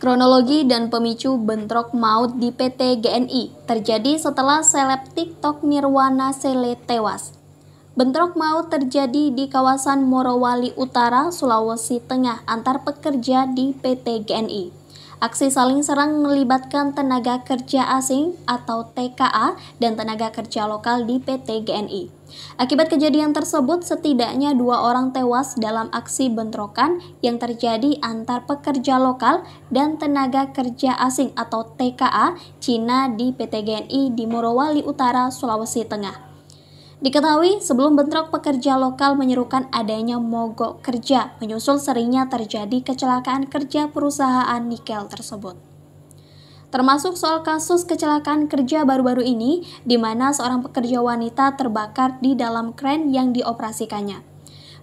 Kronologi dan pemicu bentrok maut di PT GNI terjadi setelah seleb TikTok Nirwana Sele tewas. Bentrok maut terjadi di kawasan Morowali Utara, Sulawesi Tengah antar pekerja di PT GNI. Aksi saling serang melibatkan tenaga kerja asing atau TKA dan tenaga kerja lokal di PT GNI. Akibat kejadian tersebut, setidaknya dua orang tewas dalam aksi bentrokan yang terjadi antar pekerja lokal dan tenaga kerja asing atau TKA Cina di PT GNI di Morowali Utara, Sulawesi Tengah. Diketahui sebelum bentrok pekerja lokal menyerukan adanya mogok kerja menyusul seringnya terjadi kecelakaan kerja perusahaan nikel tersebut. Termasuk soal kasus kecelakaan kerja baru-baru ini di mana seorang pekerja wanita terbakar di dalam kren yang dioperasikannya.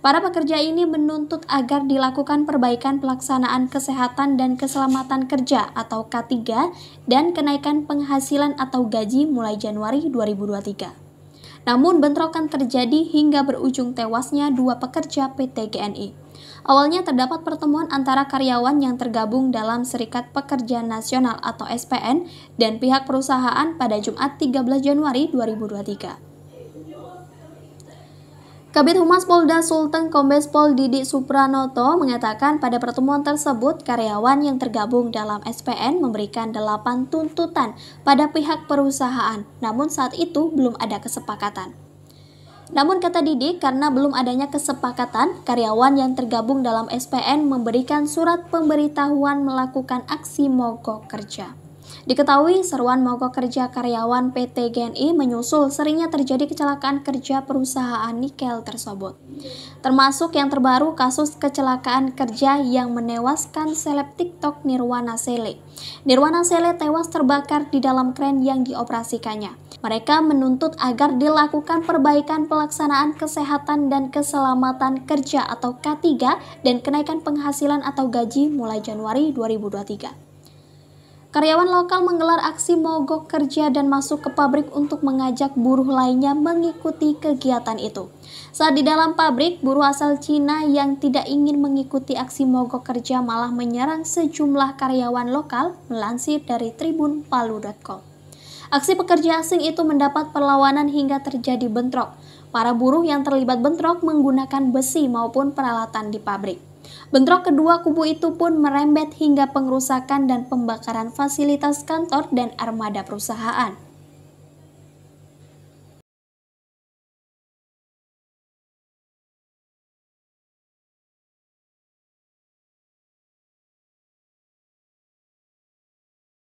Para pekerja ini menuntut agar dilakukan perbaikan pelaksanaan kesehatan dan keselamatan kerja atau K3 dan kenaikan penghasilan atau gaji mulai Januari 2023. Namun bentrokan terjadi hingga berujung tewasnya dua pekerja PT GNI. Awalnya terdapat pertemuan antara karyawan yang tergabung dalam Serikat Pekerja Nasional atau SPN dan pihak perusahaan pada Jumat 13 Januari 2023. Kabit Humas Polda Sulteng Kombes Pol Didik Supranoto mengatakan pada pertemuan tersebut karyawan yang tergabung dalam SPN memberikan delapan tuntutan pada pihak perusahaan, namun saat itu belum ada kesepakatan. Namun kata Didik, karena belum adanya kesepakatan, karyawan yang tergabung dalam SPN memberikan surat pemberitahuan melakukan aksi mogok kerja. Diketahui seruan mogok kerja karyawan PT GNI menyusul seringnya terjadi kecelakaan kerja perusahaan nikel tersebut. Termasuk yang terbaru kasus kecelakaan kerja yang menewaskan seleb TikTok Nirwana Sele. Nirwana Sele tewas terbakar di dalam kren yang dioperasikannya. Mereka menuntut agar dilakukan perbaikan pelaksanaan kesehatan dan keselamatan kerja atau K3 dan kenaikan penghasilan atau gaji mulai Januari 2023. Karyawan lokal menggelar aksi mogok kerja dan masuk ke pabrik untuk mengajak buruh lainnya mengikuti kegiatan itu. Saat di dalam pabrik, buruh asal Cina yang tidak ingin mengikuti aksi mogok kerja malah menyerang sejumlah karyawan lokal, melansir dari tribun tribunpalu.com. Aksi pekerja asing itu mendapat perlawanan hingga terjadi bentrok. Para buruh yang terlibat bentrok menggunakan besi maupun peralatan di pabrik. Bentrok kedua kubu itu pun merembet hingga pengerusakan dan pembakaran fasilitas kantor dan armada perusahaan.